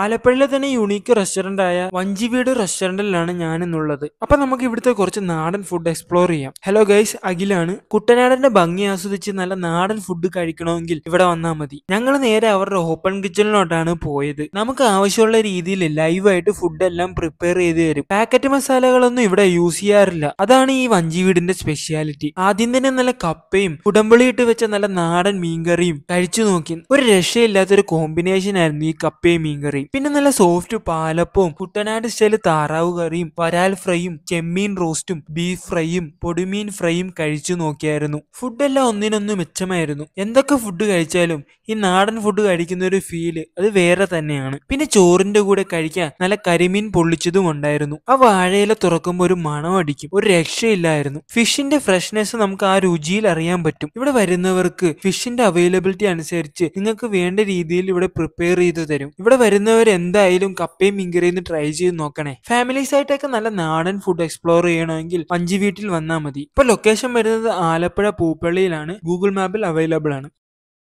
ആലപ്പുഴയിലെ തന്നെ unique restaurant ആയ വഞ്ചിവീട് റെസ്റ്റോറൻറ്റിലാണ് ഞാൻ എന്നുള്ളത് അപ്പൊ നമുക്ക് ഇവിടുത്തെ കുറച്ച് നാടൻ ഫുഡ് എക്സ്പ്ലോർ ചെയ്യാം ഹലോ ഗൈസ് അഖിലാണ് കുട്ടനാടിന്റെ ഭംഗി ആസ്വദിച്ച് നല്ല നാടൻ ഫുഡ് കഴിക്കണമെങ്കിൽ ഇവിടെ വന്നാൽ മതി ഞങ്ങൾ നേരെ അവരുടെ ഓപ്പൺ കിച്ചണിലോട്ടാണ് പോയത് നമുക്ക് ആവശ്യമുള്ള രീതിയിൽ ലൈവായിട്ട് ഫുഡ് എല്ലാം പ്രിപ്പയർ ചെയ്ത് തരും പാക്കറ്റ് മസാലകളൊന്നും ഇവിടെ യൂസ് ചെയ്യാറില്ല അതാണ് ഈ വഞ്ചിവീടിന്റെ സ്പെഷ്യാലിറ്റി ആദ്യം തന്നെ നല്ല കപ്പയും കുടമ്പളിയിട്ട് വെച്ച നല്ല നാടൻ മീൻകറിയും കഴിച്ചു നോക്കി ഒരു രക്ഷയില്ലാത്തൊരു കോമ്പിനേഷൻ ആയിരുന്നു ഈ കപ്പയും മീൻകറിയും കറി പിന്നെ നല്ല സോഫ്റ്റ് പാലപ്പവും കുട്ടനാട് സ്റ്റൈൽ താറാവ് കറിയും വരാൽ ഫ്രൈയും ചെമ്മീൻ റോസ്റ്റും ബീഫ് ഫ്രൈയും പൊടിമീൻ ഫ്രൈയും കഴിച്ചു നോക്കിയായിരുന്നു ഫുഡെല്ലാം ഒന്നിനൊന്നും മെച്ചമായിരുന്നു എന്തൊക്കെ ഫുഡ് കഴിച്ചാലും ഈ നാടൻ ഫുഡ് കഴിക്കുന്ന ഒരു ഫീല് അത് വേറെ തന്നെയാണ് പിന്നെ ചോറിന്റെ കൂടെ കഴിക്കാൻ നല്ല കരിമീൻ പൊള്ളിച്ചതും ഉണ്ടായിരുന്നു ആ വാഴയില തുറക്കുമ്പോൾ ഒരു മണം അടിക്കും ഒരു രക്ഷയില്ലായിരുന്നു ഫിഷിന്റെ ഫ്രഷ്നെസ് നമുക്ക് ആ രുചിയിൽ അറിയാൻ പറ്റും ഇവിടെ വരുന്നവർക്ക് ഫിഷിന്റെ അവൈലബിലിറ്റി അനുസരിച്ച് നിങ്ങൾക്ക് വേണ്ട രീതിയിൽ ഇവിടെ പ്രിപ്പയർ ചെയ്തു തരും ഇവിടെ വരുന്ന എന്തായാലും കപ്പയും മീൻകറിയൊന്ന് ട്രൈ ചെയ്ത് നോക്കണേ ഫാമിലീസ് ആയിട്ടൊക്കെ നല്ല നാടൻ ഫുഡ് എക്സ്പ്ലോർ ചെയ്യണമെങ്കിൽ പഞ്ചി വീട്ടിൽ വന്നാൽ മതി ഇപ്പൊ ലൊക്കേഷൻ വരുന്നത് ആലപ്പുഴ പൂപ്പള്ളിയിലാണ് ഗൂഗിൾ മാപ്പിൽ അവൈലബിൾ ആണ്